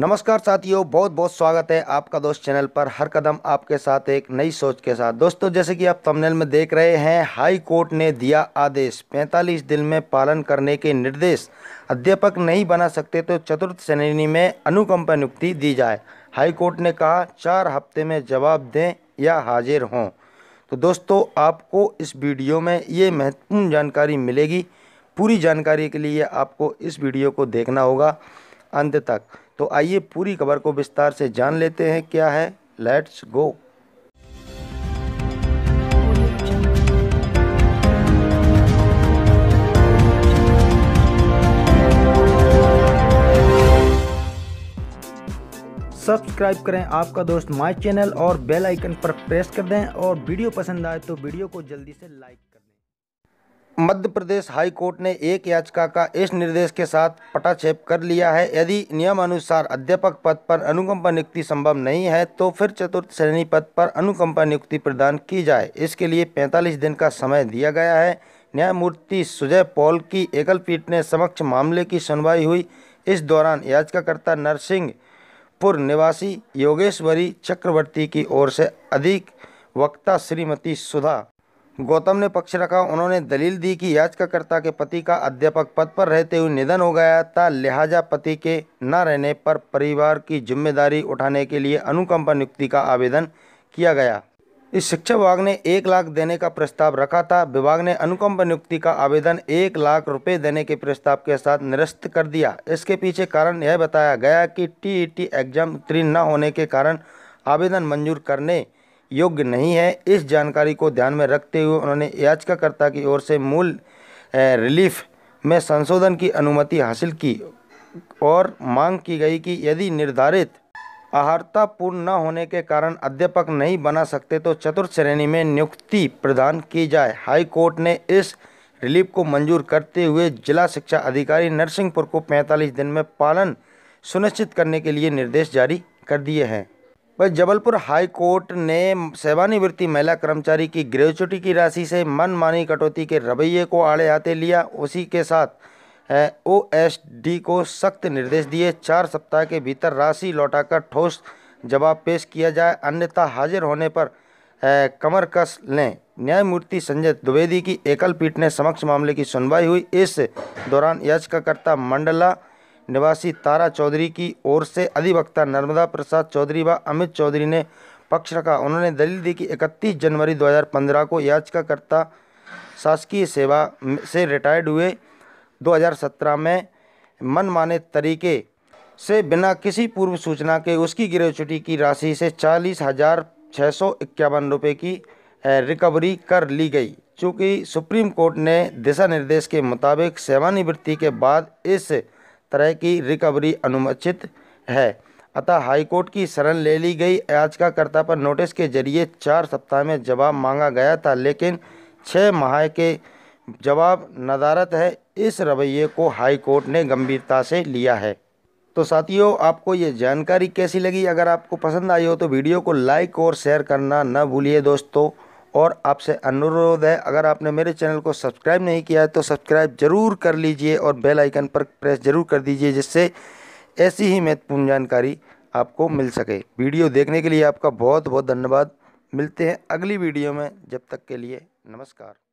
नमस्कार साथियों बहुत बहुत स्वागत है आपका दोस्त चैनल पर हर कदम आपके साथ एक नई सोच के साथ दोस्तों जैसे कि आप तमनेल में देख रहे हैं हाई कोर्ट ने दिया आदेश 45 दिन में पालन करने के निर्देश अध्यापक नहीं बना सकते तो चतुर्थ श्रेणी में अनुकंपा नियुक्ति दी जाए हाई कोर्ट ने कहा चार हफ्ते में जवाब दें या हाजिर हों तो दोस्तों आपको इस वीडियो में ये महत्वपूर्ण जानकारी मिलेगी पूरी जानकारी के लिए आपको इस वीडियो को देखना होगा अंत तक तो आइए पूरी खबर को विस्तार से जान लेते हैं क्या है लेट्स गो सब्सक्राइब करें आपका दोस्त माय चैनल और बेल आइकन पर प्रेस कर दें और वीडियो पसंद आए तो वीडियो को जल्दी से like Madhya Pradesh high court ने एक याचिका का इस निर्देश के साथ पटाक्षेप कर लिया है यदि नियमानुसार अध्यापक पद पर अनुकंपा नियुक्ति संभव नहीं है तो फिर चतुर्थ श्रेणी पद पर अनुकंपा नियुक्ति प्रदान की जाए इसके लिए 45 दिन का समय दिया गया है न्यायमूर्ति सुजय पॉल की एकल पीठ ने समक्ष मामले की सुनवाई हुई इस दौरान याचिकाकर्ता नरसिंहपुर निवासी योगेश्वरी चक्रवर्ती की ओर से अधिक वक्ता श्रीमती सुधा गौतम ने पक्ष रखा उन्होंने दलील दी कि याचिकाकर्ता के पति का अध्यापक पद पर रहते हुए निधन हो गया था लिहाजा पति के न रहने पर परिवार की जिम्मेदारी उठाने के लिए अनुकंपा नियुक्ति का आवेदन किया गया इस शिक्षा विभाग ने एक लाख देने का प्रस्ताव रखा था विभाग ने अनुकंपा नियुक्ति का आवेदन एक लाख रुपये देने के प्रस्ताव के साथ निरस्त कर दिया इसके पीछे कारण यह बताया गया कि टी एग्जाम उत्तीर्ण न होने के कारण आवेदन मंजूर करने योग्य नहीं है इस जानकारी को ध्यान में रखते हुए उन्होंने याचिकाकर्ता की ओर से मूल रिलीफ में संशोधन की अनुमति हासिल की और मांग की गई कि यदि निर्धारित आहारता पूर्ण न होने के कारण अध्यापक नहीं बना सकते तो चतुर्थ श्रेणी में नियुक्ति प्रदान की जाए हाई कोर्ट ने इस रिलीफ को मंजूर करते हुए जिला शिक्षा अधिकारी नरसिंहपुर को 45 दिन में पालन सुनिश्चित करने के लिए निर्देश जारी कर दिए हैं भाई जबलपुर हाई कोर्ट ने सेवानिवृत्ति महिला कर्मचारी की ग्रेचुटी की राशि से मनमानी कटौती के रवैये को आड़े आते लिया उसी के साथ ओ एस डी को सख्त निर्देश दिए चार सप्ताह के भीतर राशि लौटाकर ठोस जवाब पेश किया जाए अन्यथा हाजिर होने पर कमर कस लें न्यायमूर्ति संजय द्विवेदी की एकल पीठ ने समक्ष मामले की सुनवाई हुई इस दौरान याचिकाकर्ता मंडला निवासी तारा चौधरी की ओर से अधिवक्ता नर्मदा प्रसाद चौधरी व अमित चौधरी ने पक्ष रखा उन्होंने दलील दी कि 31 जनवरी 2015 को याचिकाकर्ता शासकीय सेवा से रिटायर्ड हुए 2017 में मनमाने तरीके से बिना किसी पूर्व सूचना के उसकी ग्रेचुटी की राशि से चालीस हज़ार छः सौ इक्यावन रुपये की रिकवरी कर ली गई चूँकि सुप्रीम कोर्ट ने दिशा निर्देश के मुताबिक सेवानिवृत्ति के बाद इस तरह की रिकवरी अनुमचित है अतः हाईकोर्ट की शरण ले ली गई याचिकाकर्ता पर नोटिस के जरिए चार सप्ताह में जवाब मांगा गया था लेकिन छः माह के जवाब नदारत है इस रवैये को हाईकोर्ट ने गंभीरता से लिया है तो साथियों आपको ये जानकारी कैसी लगी अगर आपको पसंद आई हो तो वीडियो को लाइक और शेयर करना न भूलिए दोस्तों और आपसे अनुरोध है अगर आपने मेरे चैनल को सब्सक्राइब नहीं किया है तो सब्सक्राइब ज़रूर कर लीजिए और बेल आइकन पर प्रेस ज़रूर कर दीजिए जिससे ऐसी ही महत्वपूर्ण जानकारी आपको मिल सके वीडियो देखने के लिए आपका बहुत बहुत धन्यवाद मिलते हैं अगली वीडियो में जब तक के लिए नमस्कार